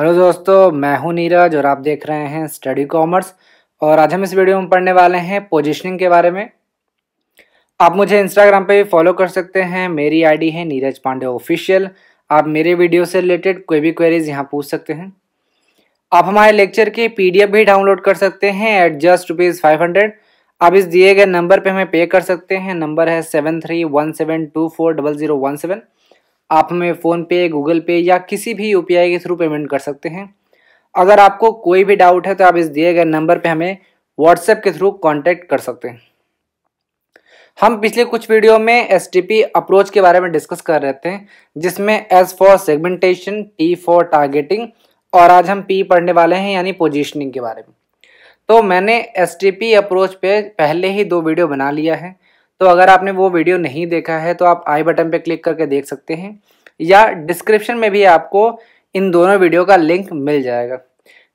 hello दोस्तों मैं हूं नीरज और आप देख रहे हैं स्टडी कॉमर्स और आज हम इस वीडियो में पढ़ने वाले हैं पोजिशनिंग के बारे में आप मुझे इंस्टाग्राम पे भी फॉलो कर सकते हैं मेरी आईडी है नीरज पांडे ऑफिशियल आप मेरे वीडियो से रिलेटेड कोई भी क्वेरीज यहाँ पूछ सकते हैं आप हमारे लेक्चर की पी भी डाउनलोड कर सकते हैं at just rupees five hundred आप इस दिए गए नंबर पे हमें पे कर सकते हैं नंबर है seven three one seven two four double zero one seven आप हमें फ़ोनपे गूगल पे या किसी भी यू के थ्रू पेमेंट कर सकते हैं अगर आपको कोई भी डाउट है तो आप इस दिए गए नंबर पर हमें व्हाट्सएप के थ्रू कॉन्टैक्ट कर सकते हैं हम पिछले कुछ वीडियो में एस अप्रोच के बारे में डिस्कस कर रहे थे जिसमें S for segmentation T for targeting और आज हम पी पढ़ने वाले हैं यानी पोजिशनिंग के बारे में तो मैंने एस अप्रोच पे पहले ही दो वीडियो बना लिया है तो अगर आपने वो वीडियो नहीं देखा है तो आप आई बटन पर क्लिक करके देख सकते हैं या डिस्क्रिप्शन में भी आपको इन दोनों वीडियो का लिंक मिल जाएगा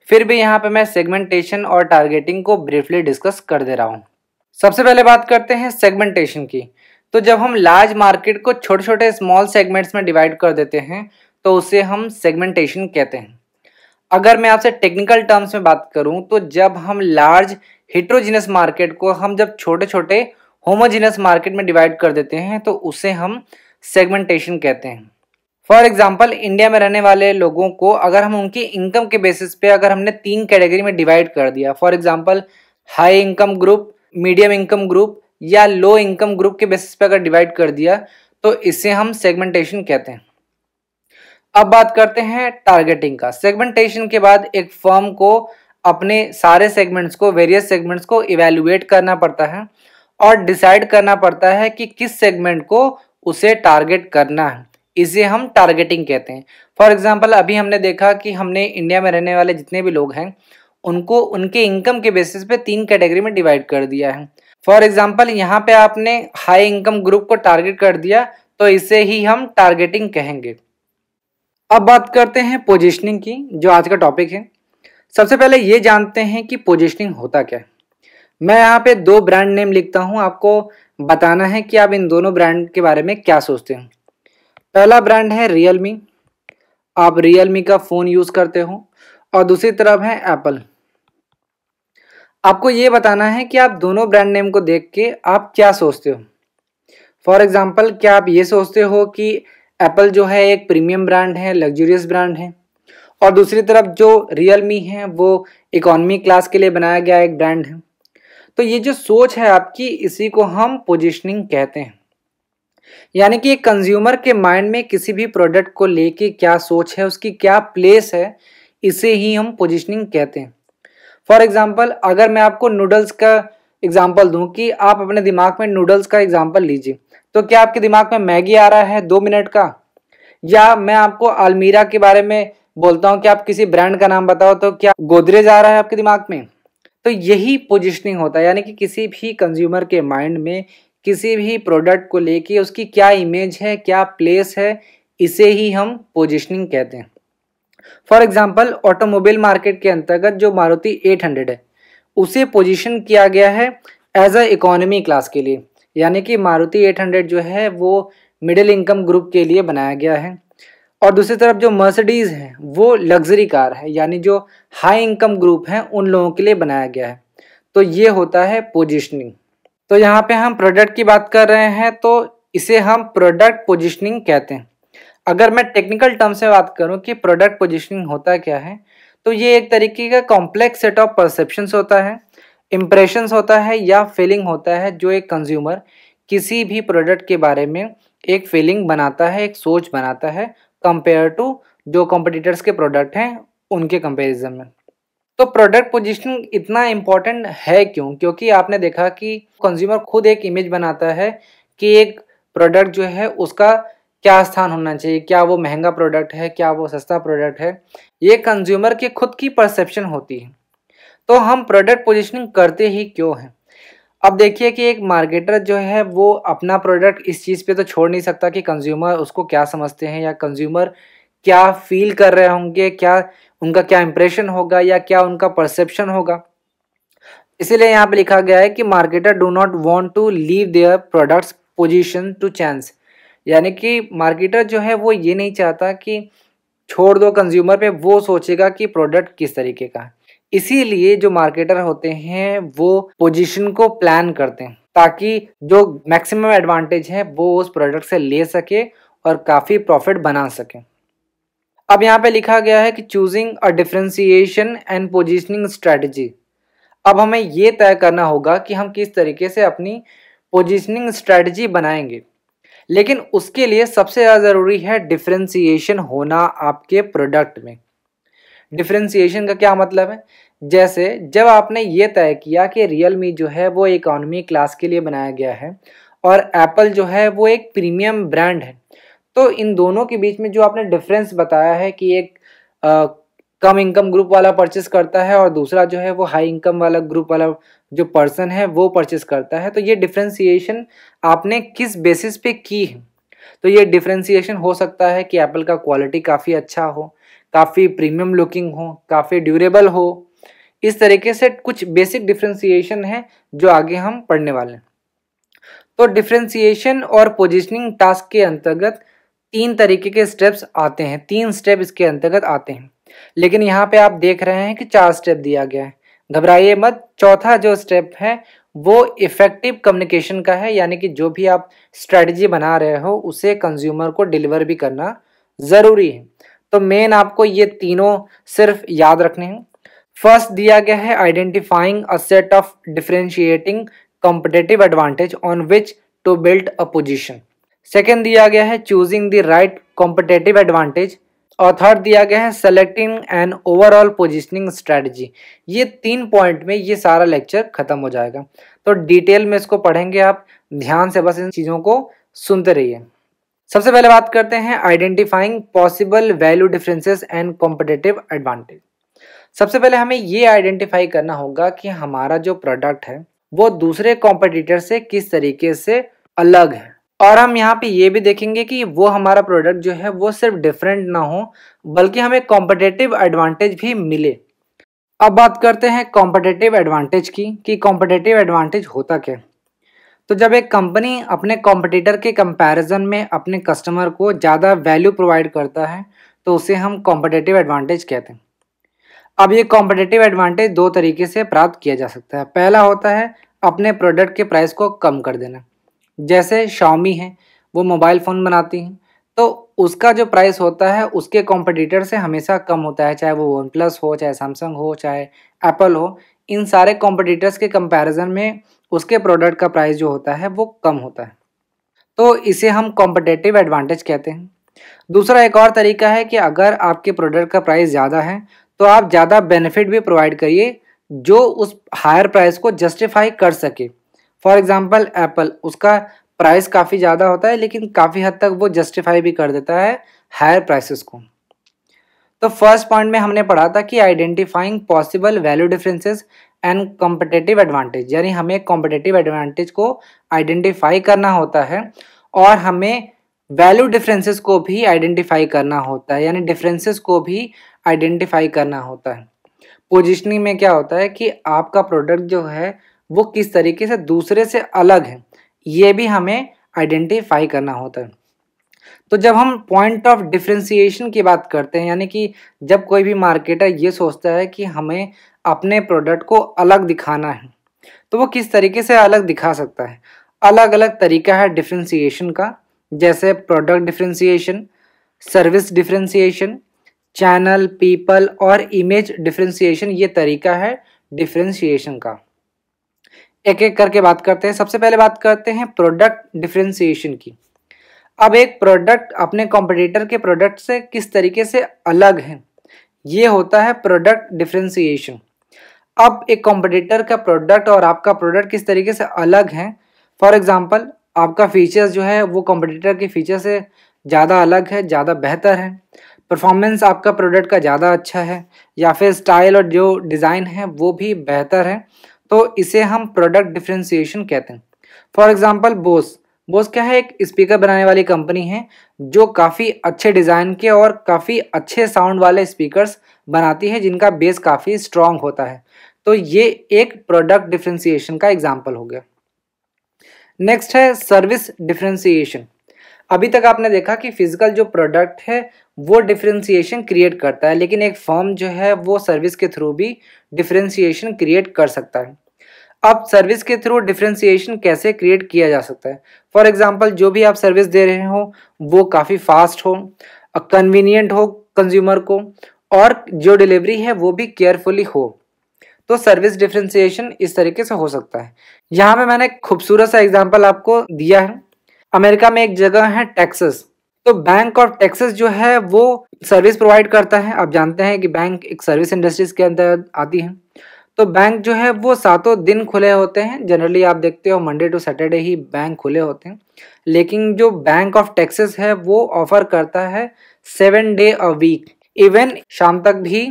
फिर भी यहाँ पे मैं सेगमेंटेशन और टारगेटिंग को ब्रीफली डिस्कस कर दे रहा हूँ सबसे पहले बात करते हैं सेगमेंटेशन की तो जब हम लार्ज मार्केट को छोटे छोटे स्मॉल सेगमेंट्स में डिवाइड कर देते हैं तो उसे हम सेगमेंटेशन कहते हैं अगर मैं आपसे टेक्निकल टर्म्स में बात करूं तो जब हम लार्ज हिट्रोजिनस मार्केट को हम जब छोटे छोटे होमोजीनस मार्केट में डिवाइड कर देते हैं तो उसे हम सेगमेंटेशन कहते हैं फॉर एग्जाम्पल इंडिया में रहने वाले लोगों को अगर हम उनकी इनकम के बेसिस पे अगर हमने तीन कैटेगरी में डिवाइड कर दिया for example high income group medium income group या लो इनकम ग्रुप के बेसिस पे अगर डिवाइड कर दिया तो इसे हम सेगमेंटेशन कहते हैं अब बात करते हैं टारगेटिंग का सेगमेंटेशन के बाद एक फर्म को अपने सारे सेगमेंट्स को वेरियस सेगमेंट्स को इवेल्युएट करना पड़ता है और डिसाइड करना पड़ता है कि किस सेगमेंट को उसे टारगेट करना है इसे हम टारगेटिंग कहते हैं फॉर एग्जाम्पल अभी हमने देखा कि हमने इंडिया में रहने वाले जितने भी लोग हैं उनको उनके इनकम के बेसिस पे तीन कैटेगरी में डिवाइड कर दिया है फॉर एग्जाम्पल यहाँ पे आपने हाई इनकम ग्रुप को टारगेट कर दिया तो इसे ही हम टारगेटिंग कहेंगे अब बात करते हैं पोजिशनिंग की जो आज का टॉपिक है सबसे पहले ये जानते हैं कि पोजिशनिंग होता क्या है मैं यहाँ पे दो ब्रांड नेम लिखता हूँ आपको बताना है कि आप इन दोनों ब्रांड के बारे में क्या सोचते हैं पहला ब्रांड है रियलमी आप रियलमी का फ़ोन यूज़ करते हो और दूसरी तरफ है एप्पल आपको ये बताना है कि आप दोनों ब्रांड नेम को देख के आप क्या सोचते हो फॉर एग्ज़ाम्पल क्या आप ये सोचते हो कि एप्पल जो है एक प्रीमियम ब्रांड है लग्जूरियस ब्रांड है और दूसरी तरफ जो रियल मी है वो इकोनॉमी क्लास के लिए बनाया गया एक ब्रांड है तो ये जो सोच है आपकी इसी को हम पोजिशनिंग कहते हैं यानी कि कंज्यूमर के माइंड में किसी भी प्रोडक्ट को लेके क्या सोच है उसकी क्या प्लेस है इसे ही हम पोजिशनिंग कहते हैं फॉर एग्जाम्पल अगर मैं आपको नूडल्स का एग्जाम्पल दूं कि आप अपने दिमाग में नूडल्स का एग्जाम्पल लीजिए तो क्या आपके दिमाग में मैगी आ रहा है दो मिनट का या मैं आपको अलमीरा के बारे में बोलता हूँ कि आप किसी ब्रांड का नाम बताओ तो क्या गोदरेज आ रहा है आपके दिमाग में तो यही पोजिशनिंग होता है यानी कि किसी भी कंज्यूमर के माइंड में किसी भी प्रोडक्ट को लेके उसकी क्या इमेज है क्या प्लेस है इसे ही हम पोजिशनिंग कहते हैं फॉर एग्जाम्पल ऑटोमोबाइल मार्केट के अंतर्गत जो मारुति 800 है उसे पोजिशन किया गया है एज अ इकोनॉमी क्लास के लिए यानी कि मारुति 800 जो है वो मिडिल इनकम ग्रुप के लिए बनाया गया है और दूसरी तरफ जो मर्सिडीज़ हैं वो लग्जरी कार है यानी जो हाई इनकम ग्रुप हैं उन लोगों के लिए बनाया गया है तो ये होता है पोजिशनिंग तो यहाँ पे हम प्रोडक्ट की बात कर रहे हैं तो इसे हम प्रोडक्ट पोजिशनिंग कहते हैं अगर मैं टेक्निकल टर्म से बात करूँ कि प्रोडक्ट पोजिशनिंग होता क्या है तो ये एक तरीके का कॉम्प्लेक्स सेट ऑफ परसेप्शंस होता है इम्प्रेशंस होता है या फीलिंग होता है जो एक कंज्यूमर किसी भी प्रोडक्ट के बारे में एक फीलिंग बनाता है एक सोच बनाता है कंपेयर टू जो कॉम्पिटिटर्स के प्रोडक्ट हैं उनके कंपेरिजन में तो प्रोडक्ट पोजीशन इतना इम्पॉर्टेंट है क्यों क्योंकि आपने देखा कि कंज्यूमर खुद एक इमेज बनाता है कि एक प्रोडक्ट जो है उसका क्या स्थान होना चाहिए क्या वो महंगा प्रोडक्ट है क्या वो सस्ता प्रोडक्ट है ये कंज्यूमर की खुद की परसेप्शन होती है तो हम प्रोडक्ट पोजिशनिंग करते ही क्यों हैं अब देखिए कि एक मार्केटर जो है वो अपना प्रोडक्ट इस चीज़ पे तो छोड़ नहीं सकता कि कंज्यूमर उसको क्या समझते हैं या कंज्यूमर क्या फील कर रहे होंगे क्या उनका क्या इंप्रेशन होगा या क्या उनका परसेप्शन होगा इसीलिए यहाँ पे लिखा गया है कि marketer do not want to leave their products position to chance यानी कि मार्केटर जो है वो ये नहीं चाहता कि छोड़ दो कंज्यूमर पे वो सोचेगा कि प्रोडक्ट किस तरीके का है इसीलिए जो मार्केटर होते हैं वो पोजीशन को प्लान करते हैं ताकि जो मैक्सिमम एडवांटेज है वो उस प्रोडक्ट से ले सके और काफ़ी प्रॉफिट बना सके अब यहाँ पे लिखा गया है कि choosing a differentiation and positioning strategy अब हमें ये तय करना होगा कि हम किस तरीके से अपनी पोजिशनिंग स्ट्रेटजी बनाएंगे लेकिन उसके लिए सबसे ज़्यादा ज़रूरी है डिफ्रेंसीशन होना आपके प्रोडक्ट में डिफ्रेंसीशन का क्या मतलब है जैसे जब आपने ये तय किया कि रियल मी जो है वो इकॉनमी क्लास के लिए बनाया गया है और एप्पल जो है वो एक प्रीमियम ब्रांड है तो इन दोनों के बीच में जो आपने डिफरेंस बताया है कि एक आ, कम इनकम ग्रुप वाला परचेस करता है और दूसरा जो है वो हाई इनकम वाला ग्रुप वाला जो पर्सन है वो परचेस करता है तो ये डिफ्रेंसीशन आपने किस बेसिस पे की है तो ये डिफ्रेंसीशन हो सकता है कि एप्पल का क्वालिटी काफ़ी अच्छा हो काफ़ी प्रीमियम लुकिंग हो काफ़ी ड्यूरेबल हो इस तरीके से कुछ बेसिक डिफ्रेंसीशन है जो आगे हम पढ़ने वाले हैं तो डिफ्रेंसीशन और पोजिशनिंग टास्क के अंतर्गत तीन तरीके के स्टेप्स आते हैं तीन स्टेप इसके अंतर्गत आते हैं लेकिन यहाँ पे आप देख रहे हैं कि चार स्टेप दिया गया है घबराइए मत चौथा जो स्टेप है वो इफेक्टिव कम्युनिकेशन का है यानी कि जो भी आप स्ट्रेटजी बना रहे हो उसे कंज्यूमर को डिलीवर भी करना ज़रूरी है तो मेन आपको ये तीनों सिर्फ याद रखने हैं फर्स्ट दिया गया है identifying a set of differentiating competitive advantage on which to build a position second दिया गया है choosing the right competitive advantage और थर्ड दिया गया है selecting an overall positioning strategy ये तीन पॉइंट में ये सारा लेक्चर खत्म हो जाएगा तो डिटेल में इसको पढ़ेंगे आप ध्यान से बस इन चीज़ों को सुनते रहिए सबसे पहले बात करते हैं identifying possible value differences and competitive advantage सबसे पहले हमें ये आइडेंटिफाई करना होगा कि हमारा जो प्रोडक्ट है वो दूसरे कॉम्पिटिटर से किस तरीके से अलग है और हम यहाँ पे ये भी देखेंगे कि वो हमारा प्रोडक्ट जो है वो सिर्फ डिफरेंट ना हो बल्कि हमें कॉम्पिटेटिव एडवांटेज भी मिले अब बात करते हैं कॉम्पिटेटिव एडवांटेज की कि कॉम्पिटेटिव एडवांटेज होता क्या तो जब एक कंपनी अपने कॉम्पिटिटर के कंपैरिजन में अपने कस्टमर को ज़्यादा वैल्यू प्रोवाइड करता है तो उसे हम कॉम्पिटेटिव एडवांटेज कहते हैं अब ये कॉम्पिटेटिव एडवांटेज दो तरीके से प्राप्त किया जा सकता है पहला होता है अपने प्रोडक्ट के प्राइस को कम कर देना जैसे शॉमी है वो मोबाइल फ़ोन बनाती हैं तो उसका जो प्राइस होता है उसके कॉम्पिटिटर से हमेशा कम होता है चाहे वो वन प्लस हो चाहे सैमसंग हो चाहे एप्पल हो इन सारे कॉम्पिटिटर्स के कंपैरिजन में उसके प्रोडक्ट का प्राइस जो होता है वो कम होता है तो इसे हम कॉम्पिटेटिव एडवांटेज कहते हैं दूसरा एक और तरीका है कि अगर आपके प्रोडक्ट का प्राइस ज़्यादा है तो आप ज़्यादा बेनिफिट भी प्रोवाइड करिए जो उस हायर प्राइस को जस्टिफाई कर सके फॉर एग्ज़ाम्पल एप्पल उसका प्राइस काफ़ी ज़्यादा होता है लेकिन काफ़ी हद तक वो जस्टिफाई भी कर देता है हायर प्राइसेस को तो फर्स्ट पॉइंट में हमने पढ़ा था कि identifying possible value differences and competitive advantage यानी हमें कॉम्पिटेटिव एडवांटेज को आइडेंटिफाई करना होता है और हमें वैल्यू डिफरेंसेस को भी आइडेंटिफाई करना होता है यानी डिफरेंसेस को भी आइडेंटिफाई करना होता है पोजिशनिंग में क्या होता है कि आपका प्रोडक्ट जो है वो किस तरीके से दूसरे से अलग है ये भी हमें आइडेंटिफाई करना होता है तो जब हम पॉइंट ऑफ डिफ्रेंसिएशन की बात करते हैं यानी कि जब कोई भी मार्केटर ये सोचता है कि हमें अपने प्रोडक्ट को अलग दिखाना है तो वो किस तरीके से अलग दिखा सकता है अलग अलग तरीका है डिफ्रेंसीशन का जैसे product differentiation service differentiation channel people और इमेज डिफ्रेंसीशन ये तरीका है डिफ्रेंसीशन का एक एक करके बात करते हैं सबसे पहले बात करते हैं प्रोडक्ट डिफ्रेंसीशन की अब एक प्रोडक्ट अपने कॉम्पिटिटर के प्रोडक्ट से किस तरीके से अलग है ये होता है प्रोडक्ट डिफ्रेंसीशन अब एक कॉम्पिटिटर का प्रोडक्ट और आपका प्रोडक्ट किस तरीके से अलग है फॉर एग्ज़ाम्पल आपका फीचर्स जो है वो कॉम्पिटिटर के फीचर से ज़्यादा अलग है ज़्यादा बेहतर है परफॉर्मेंस आपका प्रोडक्ट का ज़्यादा अच्छा है या फिर स्टाइल और जो डिज़ाइन है वो भी बेहतर है तो इसे हम प्रोडक्ट डिफ्रेंसीशन कहते हैं फॉर एग्ज़ाम्पल बोस बोस क्या है एक स्पीकर बनाने वाली कंपनी है जो काफ़ी अच्छे डिज़ाइन के और काफ़ी अच्छे साउंड वाले स्पीकर्स बनाती है जिनका बेस काफ़ी स्ट्रॉन्ग होता है तो ये एक प्रोडक्ट डिफ्रेंसीशन का एग्जाम्पल हो गया नेक्स्ट है सर्विस डिफ्रेंसीशन अभी तक आपने देखा कि फिजिकल जो प्रोडक्ट है वो डिफ्रेंसीशन क्रिएट करता है लेकिन एक फॉर्म जो है वो सर्विस के थ्रू भी डिफ्रेंसीशन क्रिएट कर सकता है अब सर्विस के थ्रू डिफ्रेंसीशन कैसे क्रिएट किया जा सकता है फॉर एग्जाम्पल जो भी आप सर्विस दे रहे हो वो काफ़ी फास्ट हो कन्वीनियंट हो कंज्यूमर को और जो डिलीवरी है वो भी केयरफुली हो तो सर्विस डिफ्रेंसीशन इस तरीके से हो सकता है यहाँ पे मैंने खूबसूरत सा एग्जाम्पल आपको दिया है अमेरिका में एक जगह है टेक्सस तो बैंक ऑफ टेक्सस जो है वो सर्विस प्रोवाइड करता है आप जानते हैं कि बैंक एक सर्विस इंडस्ट्रीज के अंदर आती है तो बैंक जो है वो सातों दिन खुले होते हैं जनरली आप देखते हो मंडे टू सैटरडे ही बैंक खुले होते हैं लेकिन जो बैंक ऑफ टैक्सेस है वो ऑफर करता है seven day a week even शाम तक भी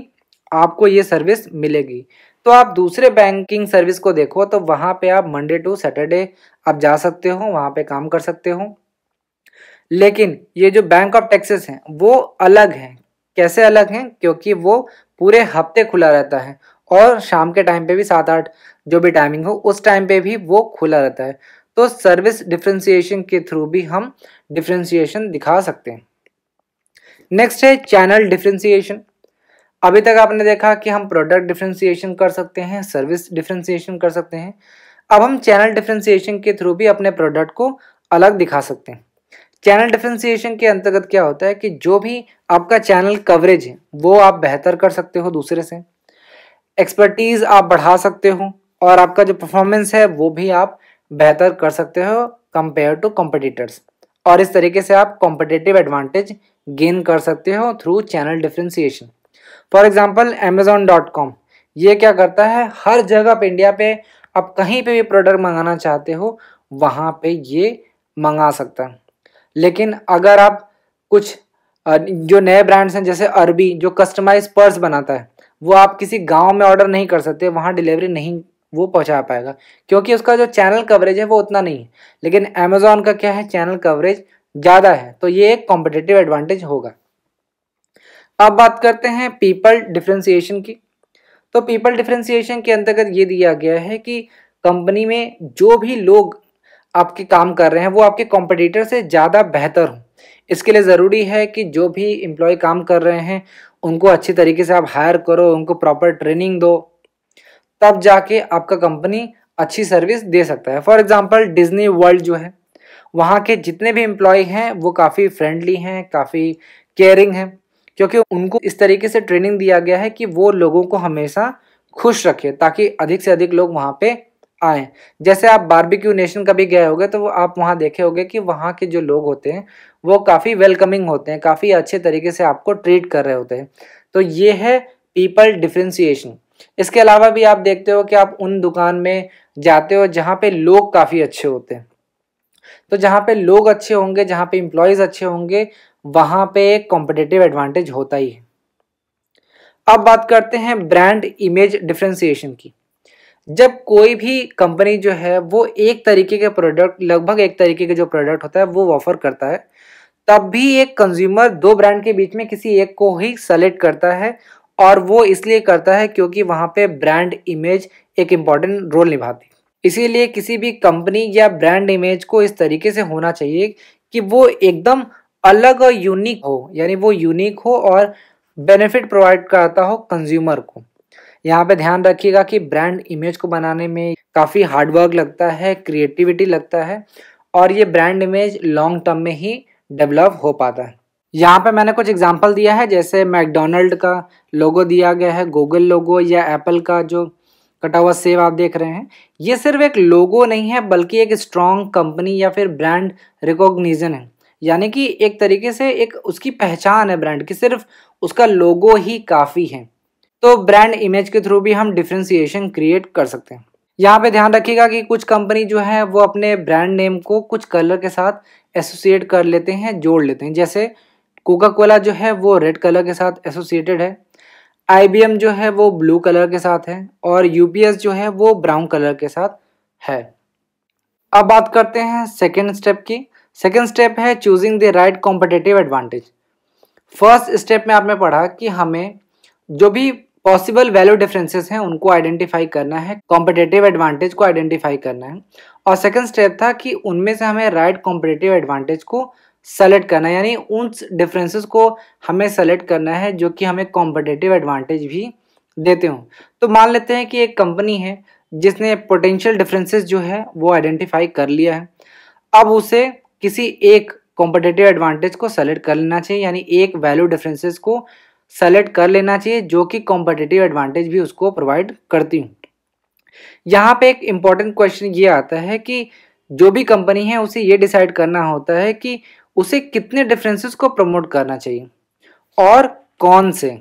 आपको ये सर्विस मिलेगी तो आप दूसरे बैंकिंग सर्विस को देखो तो वहाँ पे आप मंडे टू सैटरडे आप जा सकते हो वहाँ पे काम कर सकते हो लेकिन ये जो बैंक ऑफ टैक्सेस हैं वो अलग हैं कैसे अलग हैं क्योंकि वो पूरे हफ्ते खुला रहता है और शाम के टाइम पे भी सात आठ जो भी टाइमिंग हो उस टाइम पे भी वो खुला रहता है तो सर्विस डिफ्रेंसीशन के थ्रू भी हम डिफ्रेंसीशन दिखा सकते हैं नेक्स्ट है चैनल डिफ्रेंसीशन अभी तक आपने देखा कि हम प्रोडक्ट डिफ्रेंसीशन कर सकते हैं सर्विस डिफ्रेंसीशन कर सकते हैं अब हम चैनल डिफ्रेंसीशन के थ्रू भी अपने प्रोडक्ट को अलग दिखा सकते हैं चैनल डिफ्रेंसीशन के अंतर्गत क्या होता है कि जो भी आपका चैनल कवरेज है वो आप बेहतर कर सकते हो दूसरे से एक्सपर्टीज आप बढ़ा सकते हो और आपका जो परफॉर्मेंस है वो भी आप बेहतर कर सकते हो कंपेयर टू कॉम्पिटिटर्स और इस तरीके से आप कॉम्पिटेटिव एडवांटेज गेन कर सकते हो through channel differentiation for example Amazon dot com ये क्या करता है हर जगह पे इंडिया पे आप कहीं पे भी प्रोडक्ट मंगाना चाहते हो वहाँ पे ये मंगा सकता है लेकिन अगर आप कुछ जो नए ब्रांड्स हैं जैसे अरबी जो कस्टमाइज पर्स बनाता है वो आप किसी गांव में ऑर्डर नहीं कर सकते वहां डिलीवरी नहीं वो पहुंचा पाएगा क्योंकि उसका जो चैनल कवरेज है वो उतना नहीं है लेकिन अमेजोन का क्या है चैनल कवरेज ज़्यादा है तो ये एक कॉम्पिटेटिव एडवांटेज होगा अब बात करते हैं पीपल डिफ्रेंसिएशन की तो पीपल डिफ्रेंसीशन के अंतर्गत ये दिया गया है कि कंपनी में जो भी लोग आपके काम कर रहे हैं वो आपके कॉम्पिटिटर से ज़्यादा बेहतर हों इसके लिए ज़रूरी है कि जो भी एम्प्लॉय काम कर रहे हैं उनको अच्छी तरीके से आप हायर करो उनको प्रॉपर ट्रेनिंग दो तब जाके आपका कंपनी अच्छी सर्विस दे सकता है फॉर एग्जाम्पल डिज्नी वर्ल्ड जो है वहाँ के जितने भी एम्प्लॉय हैं वो काफ़ी फ्रेंडली हैं काफ़ी केयरिंग हैं क्योंकि उनको इस तरीके से ट्रेनिंग दिया गया है कि वो लोगों को हमेशा खुश रखे ताकि अधिक से अधिक लोग वहाँ पे आए जैसे आप बारबेक्यू नेशन कभी गए होगे तो आप वहाँ देखे होगे कि वहाँ के जो लोग होते हैं वो काफ़ी वेलकमिंग होते हैं काफ़ी अच्छे तरीके से आपको ट्रीट कर रहे होते हैं तो ये है पीपल डिफ्रेंसीशन इसके अलावा भी आप देखते हो कि आप उन दुकान में जाते हो जहाँ पे लोग काफ़ी अच्छे होते हैं तो जहाँ पे लोग अच्छे होंगे जहाँ पे इम्प्लॉयज़ अच्छे होंगे वहाँ पे एक कॉम्पिटेटिव एडवांटेज होता ही है अब बात करते हैं ब्रांड इमेज डिफ्रेंसीशन की जब कोई भी कंपनी जो है वो एक तरीके के प्रोडक्ट लगभग एक तरीके के जो प्रोडक्ट होता है वो ऑफर करता है तब भी एक कंज्यूमर दो ब्रांड के बीच में किसी एक को ही सेलेक्ट करता है और वो इसलिए करता है क्योंकि वहाँ पे ब्रांड इमेज एक इम्पॉर्टेंट रोल निभाती है इसीलिए किसी भी कंपनी या ब्रांड इमेज को इस तरीके से होना चाहिए कि वो एकदम अलग और यूनिक हो यानी वो यूनिक हो और बेनिफिट प्रोवाइड करता हो कंज्यूमर को यहाँ पे ध्यान रखिएगा कि ब्रांड इमेज को बनाने में काफ़ी हार्डवर्क लगता है क्रिएटिविटी लगता है और ये ब्रांड इमेज लॉन्ग टर्म में ही डेवलप हो पाता है यहाँ पे मैंने कुछ एग्जाम्पल दिया है जैसे मैकडोनल्ड का लोगो दिया गया है गूगल लोगो या एप्पल का जो कटा हुआ सेव आप देख रहे हैं ये सिर्फ एक लोगो नहीं है बल्कि एक स्ट्रॉन्ग कंपनी या फिर ब्रांड रिकॉग्निशन है यानी कि एक तरीके से एक उसकी पहचान है ब्रांड की सिर्फ उसका लोगो ही काफ़ी है तो ब्रांड इमेज के थ्रू भी हम डिफ्रेंसिएशन क्रिएट कर सकते हैं यहाँ पे ध्यान रखिएगा कि कुछ कंपनी जो है वो अपने ब्रांड नेम को कुछ कलर के साथ एसोसिएट कर लेते हैं जोड़ लेते हैं जैसे कोका कोला जो है वो रेड कलर के साथ एसोसिएटेड है आई जो है वो ब्लू कलर के साथ है और यू जो है वो ब्राउन कलर के साथ है अब बात करते हैं सेकेंड स्टेप की सेकेंड स्टेप है choosing the right competitive advantage first step में आपने पढ़ा कि हमें जो भी पॉसिबल वैल्यू डिफरेंसेस हैं उनको आइडेंटिफाई करना है कॉम्पिटेटिव एडवांटेज को आइडेंटिफाई करना है और सेकंड स्टेप था कि उनमें से हमें राइट कॉम्पिटेटिव एडवांटेज को सेलेक्ट करना है यानी उन डिफरेंसेस को हमें सेलेक्ट करना है जो कि हमें कॉम्पिटेटिव एडवांटेज भी देते हों तो मान लेते हैं कि एक कंपनी है जिसने पोटेंशियल डिफरेंसेस जो है वो आइडेंटिफाई कर लिया है अब उसे किसी एक कॉम्पिटेटिव एडवांटेज को सेलेक्ट कर लेना चाहिए यानी एक वैल्यू डिफरेंसेस को सेलेक्ट कर लेना चाहिए जो कि कॉम्पिटेटिव एडवांटेज भी उसको प्रोवाइड करती हूँ यहाँ पे एक इम्पॉर्टेंट क्वेश्चन ये आता है कि जो भी कंपनी है उसे ये डिसाइड करना होता है कि उसे कितने डिफरेंसेस को प्रमोट करना चाहिए और कौन से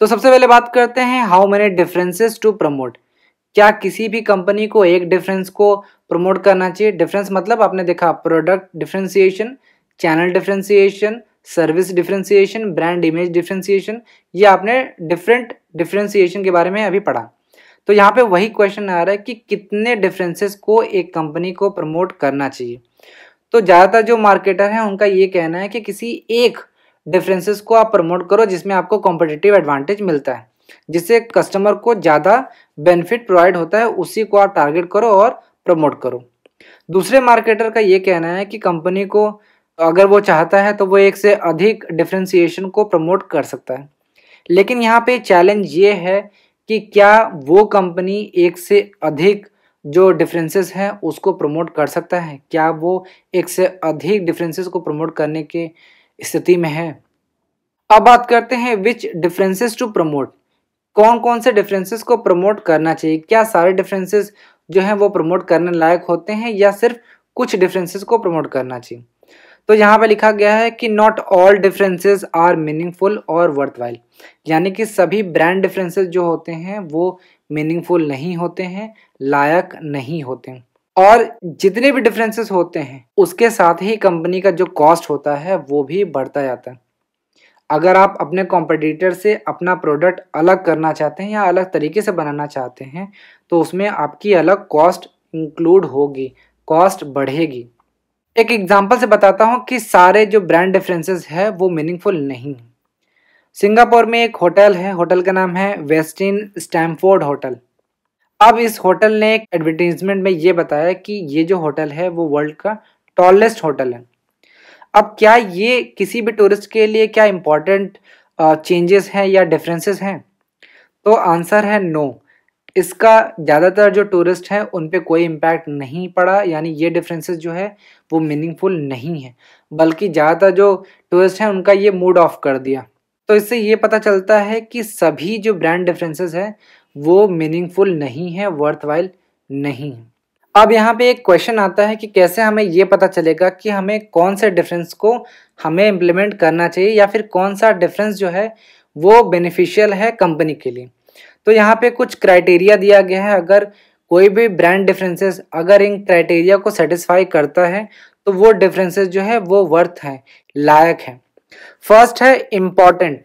तो सबसे पहले बात करते हैं how many differences to promote क्या किसी भी कंपनी को एक डिफरेंस को प्रमोट करना चाहिए डिफरेंस मतलब आपने देखा product differentiation channel differentiation service differentiation brand image differentiation ये आपने डिफरेंट डिफ्रेंसीशन के बारे में अभी पढ़ा तो यहाँ पे वही क्वेश्चन आ रहा है कि कितने डिफरेंसेस को एक कंपनी को प्रमोट करना चाहिए तो ज़्यादातर जो मार्केटर हैं उनका ये कहना है कि किसी एक डिफरेंसेस को आप प्रमोट करो जिसमें आपको कॉम्पिटिटिव एडवांटेज मिलता है जिससे कस्टमर को ज़्यादा बेनिफिट प्रोवाइड होता है उसी को आप टारगेट करो और प्रमोट करो दूसरे मार्केटर का ये कहना है कि कंपनी को अगर वो चाहता है तो वो एक से अधिक डिफ्रेंसीशन को प्रमोट कर सकता है लेकिन यहाँ पे चैलेंज ये है कि क्या वो कंपनी एक से अधिक जो डिफरेंसेस हैं उसको प्रमोट कर सकता है क्या वो एक से अधिक डिफरेंसेस को प्रमोट करने के स्थिति में है अब बात करते हैं विच डिफरेंसेस टू प्रमोट कौन कौन से डिफरेंसेस को प्रमोट करना चाहिए क्या सारे डिफरेंसेस जो हैं वो प्रमोट करने लायक होते हैं या सिर्फ कुछ डिफरेंसेस को प्रमोट करना चाहिए तो यहाँ पर लिखा गया है कि not all differences are meaningful और वाइल यानी कि सभी ब्रांड डिफरेंसेस जो होते हैं वो मीनिंगफुल नहीं होते हैं लायक नहीं होते हैं और जितने भी डिफरेंसेस होते हैं उसके साथ ही कंपनी का जो कॉस्ट होता है वो भी बढ़ता जाता है अगर आप अपने कॉम्पिटिटर से अपना प्रोडक्ट अलग करना चाहते हैं या अलग तरीके से बनाना चाहते हैं तो उसमें आपकी अलग कॉस्ट इंक्लूड होगी कॉस्ट बढ़ेगी एक एग्जांपल से बताता हूँ कि सारे जो ब्रांड डिफरेंसेस है वो मीनिंगफुल नहीं है सिंगापुर में एक होटल है होटल का नाम है वेस्टिन स्टैमफोर्ड होटल अब इस होटल ने एक एडवर्टीजमेंट में ये बताया कि ये जो होटल है वो वर्ल्ड का टॉलेस्ट होटल है अब क्या ये किसी भी टूरिस्ट के लिए क्या इम्पोर्टेंट चेंजेस हैं या डिफरेंसेस हैं तो आंसर है नो इसका ज़्यादातर जो टूरिस्ट हैं उन पर कोई इम्पैक्ट नहीं पड़ा यानी ये डिफरेंसेस जो है वो मीनिंगफुल नहीं है बल्कि ज़्यादातर जो टूरिस्ट हैं उनका ये मूड ऑफ कर दिया तो इससे ये पता चलता है कि सभी जो ब्रांड डिफरेंसेस हैं वो मीनिंगफुल नहीं है वर्थवाइल नहीं है अब यहाँ पे एक क्वेश्चन आता है कि कैसे हमें ये पता चलेगा कि हमें कौन से डिफरेंस को हमें इम्प्लीमेंट करना चाहिए या फिर कौन सा डिफरेंस जो है वो बेनिफिशियल है कंपनी के लिए तो यहाँ पे कुछ क्राइटेरिया दिया गया है अगर कोई भी ब्रांड डिफरेंसेस अगर इन क्राइटेरिया को सेटिस्फाई करता है तो वो डिफरेंसेस जो है वो वर्थ है लायक है फर्स्ट है इम्पॉर्टेंट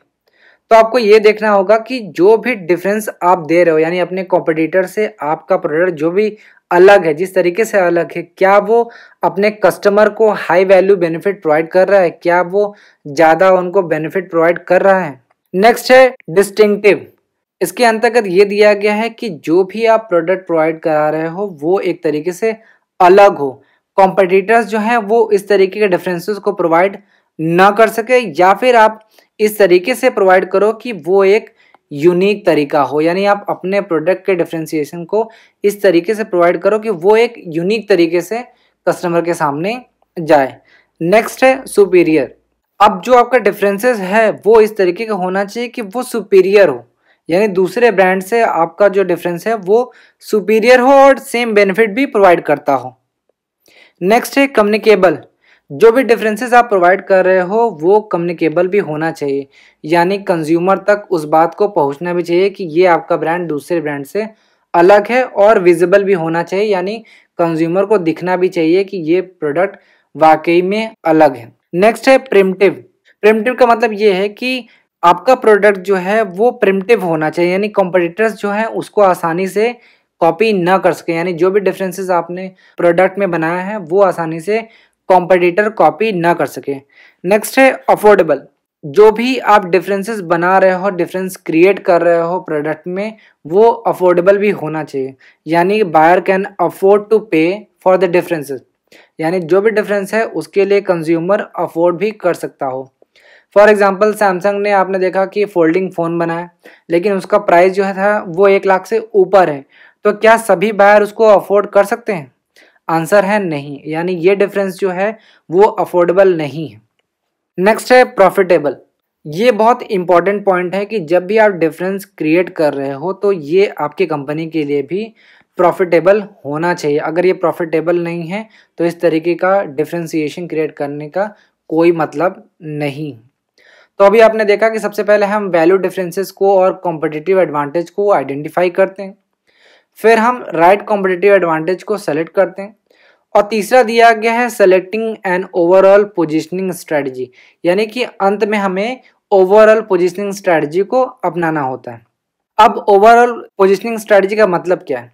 तो आपको ये देखना होगा कि जो भी डिफरेंस आप दे रहे हो यानी अपने कॉम्पिटिटर से आपका प्रोडक्ट जो भी अलग है जिस तरीके से अलग है क्या वो अपने कस्टमर को हाई वैल्यू बेनिफिट प्रोवाइड कर रहा है क्या वो ज़्यादा उनको बेनिफिट प्रोवाइड कर रहा है नेक्स्ट है डिस्टिंक्टिव इसके अंतर्गत ये दिया गया है कि जो भी आप प्रोडक्ट प्रोवाइड करा रहे हो वो एक तरीके से अलग हो कॉम्पिटिटर्स जो हैं वो इस तरीके के डिफरेंसेस को प्रोवाइड ना कर सके या फिर आप इस तरीके से प्रोवाइड करो कि वो एक यूनिक तरीका हो यानी आप अपने प्रोडक्ट के डिफ्रेंसीशन को इस तरीके से प्रोवाइड करो कि वो एक यूनिक तरीके से कस्टमर के सामने जाए नेक्स्ट है सुपीरियर अब जो आपका डिफरेंसेस है वो इस तरीके का होना चाहिए कि वो सुपीरियर हो यानी दूसरे ब्रांड से आपका जो डिफरेंस है वो सुपीरियर हो और सेम बेनिफिट भी प्रोवाइड करता हो नेक्स्ट है कम्युनिकेबल जो भी डिफरेंसेस आप प्रोवाइड कर रहे हो वो कम्युनिकेबल भी होना चाहिए यानी कंज्यूमर तक उस बात को पहुंचना भी चाहिए कि ये आपका ब्रांड दूसरे ब्रांड से अलग है और विजिबल भी होना चाहिए यानी कंज्यूमर को दिखना भी चाहिए कि ये प्रोडक्ट वाकई में अलग है नेक्स्ट है प्रिमटिव प्रिमटिव का मतलब ये है कि आपका प्रोडक्ट जो है वो प्रिमटिव होना चाहिए यानी कॉम्पिटिटर्स जो है उसको आसानी से कॉपी ना कर सके यानी जो भी डिफरेंसेस आपने प्रोडक्ट में बनाया है वो आसानी से कॉम्पिटिटर कॉपी ना कर सके नेक्स्ट है अफोर्डेबल जो भी आप डिफरेंसेस बना रहे हो डिफरेंस क्रिएट कर रहे हो प्रोडक्ट में वो अफोर्डेबल भी होना चाहिए यानी buyer can afford to pay for the differences यानी जो भी डिफरेंस है उसके लिए कंज्यूमर अफोर्ड भी कर सकता हो फॉर एग्जाम्पल सैमसंग ने आपने देखा कि फोल्डिंग फ़ोन बनाया लेकिन उसका प्राइस जो है था वो एक लाख से ऊपर है तो क्या सभी बायर उसको अफोर्ड कर सकते हैं आंसर है नहीं यानी ये डिफरेंस जो है वो अफोर्डेबल नहीं है नेक्स्ट है प्रॉफिटेबल ये बहुत इंपॉर्टेंट पॉइंट है कि जब भी आप डिफरेंस क्रिएट कर रहे हो तो ये आपकी कंपनी के लिए भी प्रॉफिटेबल होना चाहिए अगर ये प्रॉफिटेबल नहीं है तो इस तरीके का डिफ्रेंसीशन क्रिएट करने का कोई मतलब नहीं तो अभी आपने देखा कि सबसे पहले हम वैल्यू डिफरेंसेस को और कॉम्पिटिटिव एडवांटेज को आइडेंटिफाई करते हैं फिर हम राइट कॉम्पिटिटिव एडवांटेज को सेलेक्ट करते हैं और तीसरा दिया गया है selecting an overall positioning strategy यानी कि अंत में हमें ओवरऑल पोजिशनिंग स्ट्रेटजी को अपनाना होता है अब ओवरऑल पोजिशनिंग स्ट्रेटजी का मतलब क्या है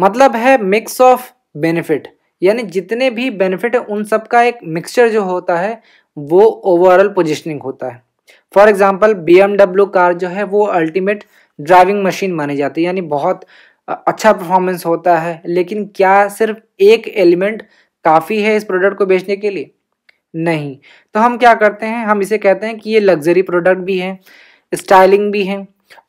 मतलब है मिक्स ऑफ बेनिफिट यानी जितने भी बेनिफिट है उन सब का एक मिक्सचर जो होता है वो ओवरऑल पोजिशनिंग होता है फॉर एग्जाम्पल बी कार जो है वो अल्टीमेट ड्राइविंग मशीन मानी जाती है यानी बहुत अच्छा परफॉर्मेंस होता है लेकिन क्या सिर्फ एक एलिमेंट काफ़ी है इस प्रोडक्ट को बेचने के लिए नहीं तो हम क्या करते हैं हम इसे कहते हैं कि ये लग्जरी प्रोडक्ट भी है स्टाइलिंग भी है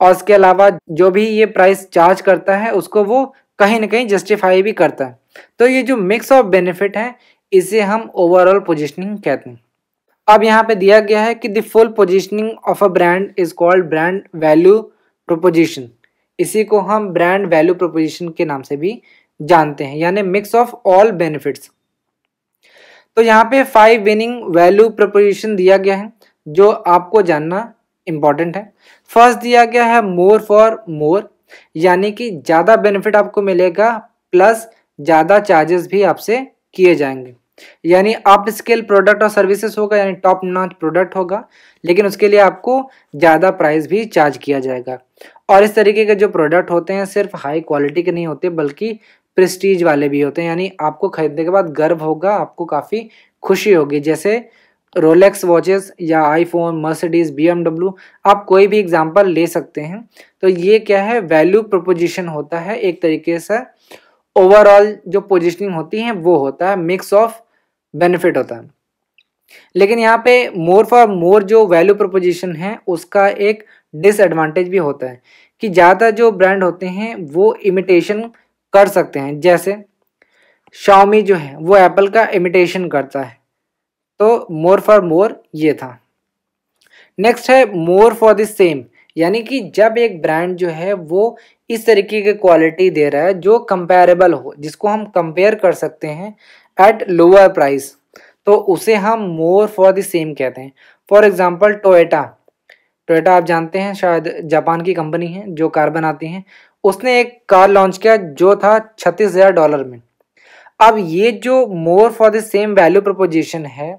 और इसके अलावा जो भी ये प्राइस चार्ज करता है उसको वो कहीं ना कहीं जस्टिफाई भी करता है तो ये जो मिक्स ऑफ बेनिफिट है इसे हम ओवरऑल पोजिशनिंग कहते हैं अब यहाँ पे दिया गया है कि the full positioning of a brand is called brand value proposition इसी को हम ब्रांड वैल्यू प्रोपोजिशन के नाम से भी जानते हैं यानी मिक्स ऑफ ऑल बेनिफिट्स तो यहाँ पे फाइव विनिंग वैल्यू प्रोपोजिशन दिया गया है जो आपको जानना इंपॉर्टेंट है फर्स्ट दिया गया है मोर फॉर मोर यानी कि ज़्यादा बेनिफिट आपको मिलेगा प्लस ज़्यादा चार्जेस भी आपसे किए जाएंगे यानी अप स्केल प्रोडक्ट और सर्विसेज होगा यानी टॉप नॉच प्रोडक्ट होगा लेकिन उसके लिए आपको ज़्यादा प्राइस भी चार्ज किया जाएगा और इस तरीके के जो प्रोडक्ट होते हैं सिर्फ हाई क्वालिटी के नहीं होते बल्कि प्रेस्टीज वाले भी होते हैं यानी आपको खरीदने के बाद गर्व होगा आपको काफ़ी खुशी होगी जैसे रोलेक्स वॉचेस या आईफोन मर्सिडीज बी आप कोई भी एग्जाम्पल ले सकते हैं तो ये क्या है वैल्यू प्रपोजिशन होता है एक तरीके से ओवरऑल जो पोजिशनिंग होती है वो होता है मिक्स ऑफ बेनिफिट होता है लेकिन यहाँ पे मोर फॉर मोर जो वैल्यू प्रपोजिशन है उसका एक डिसएडवांटेज भी होता है कि ज़्यादा जो ब्रांड होते हैं वो इमिटेशन कर सकते हैं जैसे शाओमी जो है वो एप्पल का इमिटेशन करता है तो मोर फॉर मोर ये था नेक्स्ट है मोर फॉर द सेम यानी कि जब एक ब्रांड जो है वो इस तरीके की क्वालिटी दे रहा है जो कंपेरेबल हो जिसको हम कंपेयर कर सकते हैं एट लोअर प्राइस तो उसे हम मोर फॉर द सेम कहते हैं फॉर एग्जाम्पल टोयटा टोयटा आप जानते हैं शायद जापान की कंपनी है जो कार बनाती हैं उसने एक कार लॉन्च किया जो था छत्तीस हज़ार डॉलर में अब ये जो more for the same value proposition है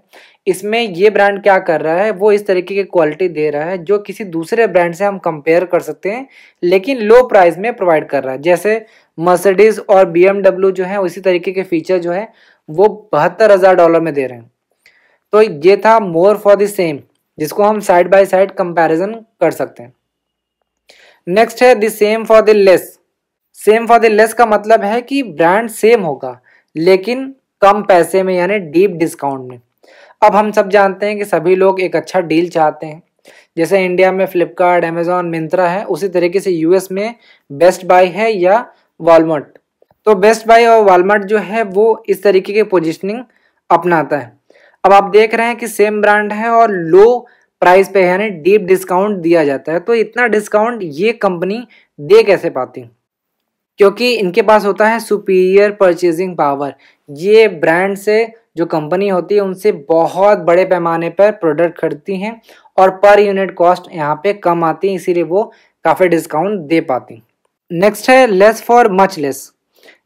इसमें ये ब्रांड क्या कर रहा है वो इस तरीके की क्वालिटी दे रहा है जो किसी दूसरे ब्रांड से हम कंपेयर कर सकते हैं लेकिन लो प्राइस में प्रोवाइड कर रहा है जैसे मर्सिडीज और बी जो है उसी तरीके के फीचर जो है वो बहत्तर हज़ार डॉलर में दे रहे हैं तो ये था मोर फॉर द सेम जिसको हम साइड बाय साइड कंपैरिजन कर सकते हैं नेक्स्ट है the same for the less same for the less का मतलब है कि ब्रांड सेम होगा लेकिन कम पैसे में यानी डीप डिस्काउंट में अब हम सब जानते हैं कि सभी लोग एक अच्छा डील चाहते हैं जैसे इंडिया में फ्लिपकार्ट अमेजोन मिंत्रा है उसी तरीके से यूएस में बेस्ट बाय है या वॉलमार्ट तो बेस्ट बाय और वालमार्ट जो है वो इस तरीके की पोजिशनिंग अपनाता है अब आप देख रहे हैं कि सेम ब्रांड है और लो प्राइस पे यानी डीप डिस्काउंट दिया जाता है तो इतना डिस्काउंट ये कंपनी दे कैसे पाती क्योंकि इनके पास होता है सुपीरियर परचेजिंग पावर ये ब्रांड से जो कंपनी होती है उनसे बहुत बड़े पैमाने पर प्रोडक्ट खरीदती हैं और पर यूनिट कॉस्ट यहाँ पे कम आती है इसीलिए वो काफ़ी डिस्काउंट दे पाती नेक्स्ट है लेस फॉर मच लेस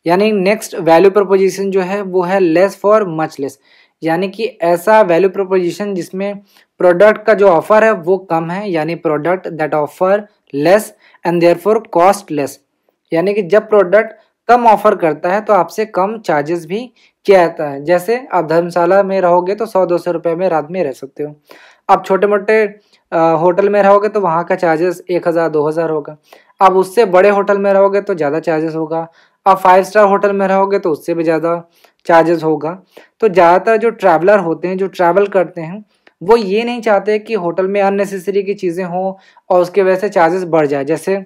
यानी नेक्स्ट वैल्यू प्रपोजिशन जो है वो है लेस फॉर मच लेस यानी कि ऐसा वैल्यू प्रपोजिशन जिसमें प्रोडक्ट का जो ऑफर है वो कम है यानी product that offer less and therefore cost less यानी कि जब प्रोडक्ट कम ऑफर करता है तो आपसे कम चार्जेस भी किया जाता है जैसे आप धर्मशाला में रहोगे तो सौ दो सौ रुपये में रात में रह सकते हो आप छोटे मोटे होटल में रहोगे तो वहाँ का चार्जेस एक हज़ार दो हज़ार होगा आप उससे बड़े होटल में रहोगे तो ज़्यादा चार्जेस होगा आप फाइव स्टार होटल में रहोगे तो उससे भी ज़्यादा चार्जेस होगा तो ज़्यादातर जो ट्रैवलर होते हैं जो ट्रैवल करते हैं वो ये नहीं चाहते कि होटल में अननेसेसरी की चीज़ें हों और उसके वजह से चार्जेस बढ़ जाए जैसे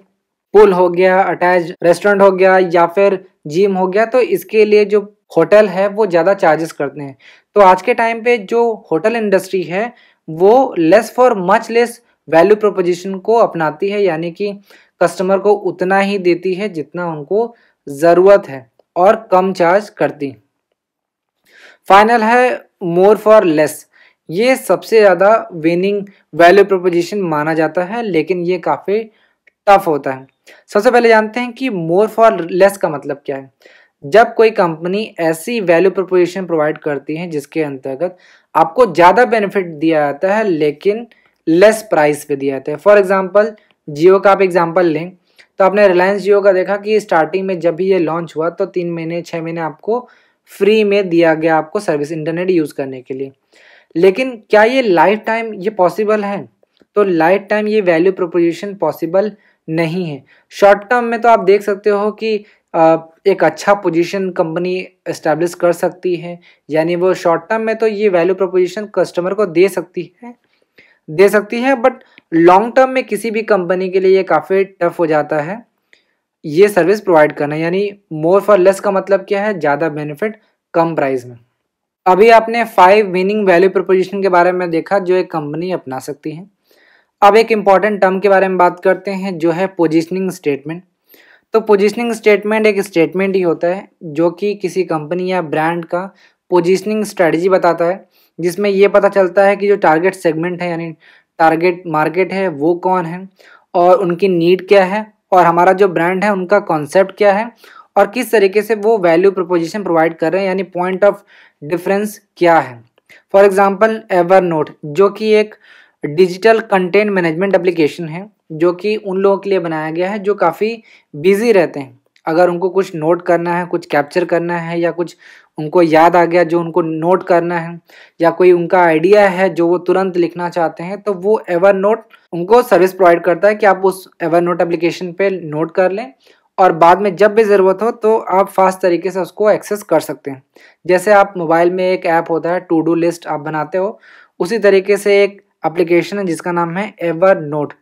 पूल हो गया अटैच रेस्टोरेंट हो गया या फिर जिम हो गया तो इसके लिए जो होटल है वो ज़्यादा चार्जेस करते हैं तो आज के टाइम पे जो होटल इंडस्ट्री है वो less for much less value proposition को अपनाती है यानी कि कस्टमर को उतना ही देती है जितना उनको ज़रूरत है और कम चार्ज करती फाइनल है मोर फॉर लेस ये सबसे ज़्यादा विनिंग वैल्यू प्रोपोजिशन माना जाता है लेकिन ये काफ़ी टफ होता है सबसे पहले जानते हैं कि मोर फॉर लेस का मतलब क्या है जब कोई कंपनी ऐसी वैल्यू प्रोपोजिशन प्रोवाइड करती है जिसके अंतर्गत आपको ज़्यादा बेनिफिट दिया जाता है लेकिन लेस प्राइस पे दिया जाता है फॉर एग्जांपल जियो का आप एग्जांपल लें तो आपने रिलायंस जियो का देखा कि स्टार्टिंग में जब भी ये लॉन्च हुआ तो तीन महीने छः महीने आपको फ्री में दिया गया आपको सर्विस इंटरनेट यूज़ करने के लिए लेकिन क्या ये लाइफ टाइम ये पॉसिबल है तो लाइफ टाइम ये वैल्यू प्रोपोजिशन पॉसिबल नहीं है शॉर्ट टर्म में तो आप देख सकते हो कि एक अच्छा पोजीशन कंपनी इस्टेब्लिश कर सकती है यानी वो शॉर्ट टर्म में तो ये वैल्यू प्रोपोजिशन कस्टमर को दे सकती है दे सकती है बट लॉन्ग टर्म में किसी भी कंपनी के लिए ये काफ़ी टफ हो जाता है ये सर्विस प्रोवाइड करना यानी मोर फॉर लेस का मतलब क्या है ज़्यादा बेनिफिट कम प्राइस में अभी आपने फाइव विनिंग वैल्यू प्रपोजिशन के बारे में देखा जो एक कंपनी अपना सकती है अब एक इम्पॉर्टेंट टर्म के बारे में बात करते हैं जो है पोजिशनिंग स्टेटमेंट तो पोजिशनिंग स्टेटमेंट एक स्टेटमेंट ही होता है जो कि किसी कंपनी या ब्रांड का पोजिशनिंग स्ट्रेटजी बताता है जिसमें ये पता चलता है कि जो टारगेट सेगमेंट है यानी टारगेट मार्केट है वो कौन है और उनकी नीड क्या है और हमारा जो ब्रांड है उनका कॉन्सेप्ट क्या है और किस तरीके से वो वैल्यू प्रपोजिशन प्रोवाइड कर रहे हैं यानी पॉइंट ऑफ डिफरेंस क्या है फॉर एग्जाम्पल एवर नोट जो कि एक डिजिटल कंटेंट मैनेजमेंट एप्लीकेशन है जो कि उन लोगों के लिए बनाया गया है जो काफ़ी बिजी रहते हैं अगर उनको कुछ नोट करना है कुछ कैप्चर करना है या कुछ उनको याद आ गया जो उनको नोट करना है या कोई उनका आइडिया है जो वो तुरंत लिखना चाहते हैं तो वो एवर नोट उनको सर्विस प्रोवाइड करता है कि आप उस एवर नोट एप्लीकेशन पे नोट कर लें और बाद में जब भी ज़रूरत हो तो आप फास्ट तरीके से उसको एक्सेस कर सकते हैं जैसे आप मोबाइल में एक ऐप होता है टू डू लिस्ट आप बनाते हो उसी तरीके से एक एप्लीकेशन है जिसका नाम है एवर नोट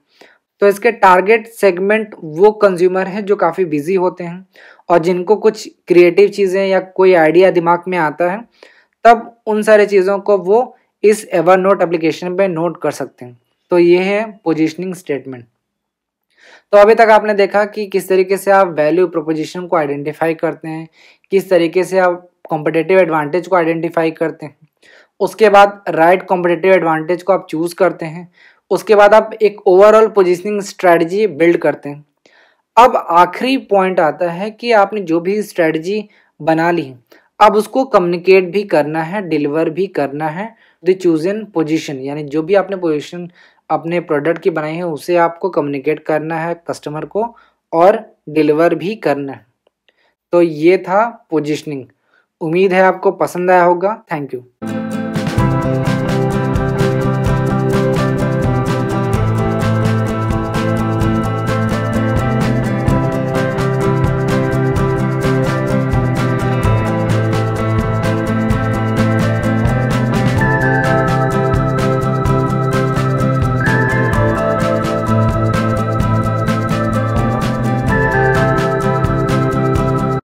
तो इसके टारगेट सेगमेंट वो कंज्यूमर हैं जो काफ़ी बिजी होते हैं और जिनको कुछ क्रिएटिव चीज़ें या कोई आइडिया दिमाग में आता है तब उन सारे चीज़ों को वो इस एवर नोट एप्लीकेशन पर नोट कर सकते हैं तो ये है पोजिशनिंग स्टेटमेंट तो अभी तक आपने देखा कि किस तरीके से आप वैल्यू प्रोपोजिशन को आइडेंटिफाई करते हैं किस तरीके से आप कॉम्पिटेटिव एडवांटेज को आइडेंटिफाई करते हैं उसके बाद राइट कॉम्पिटेटिव एडवांटेज को आप चूज़ करते हैं उसके बाद आप एक ओवरऑल पोजिशनिंग स्ट्रेटजी बिल्ड करते हैं अब आखिरी पॉइंट आता है कि आपने जो भी स्ट्रेटजी बना ली अब उसको कम्युनिकेट भी करना है डिलीवर भी करना है द चूजन पोजिशन यानी जो भी आपने पोजिशन अपने प्रोडक्ट की बनाई है उसे आपको कम्युनिकेट करना है कस्टमर को और डिलीवर भी करना है तो ये था पोजिशनिंग उम्मीद है आपको पसंद आया होगा थैंक यू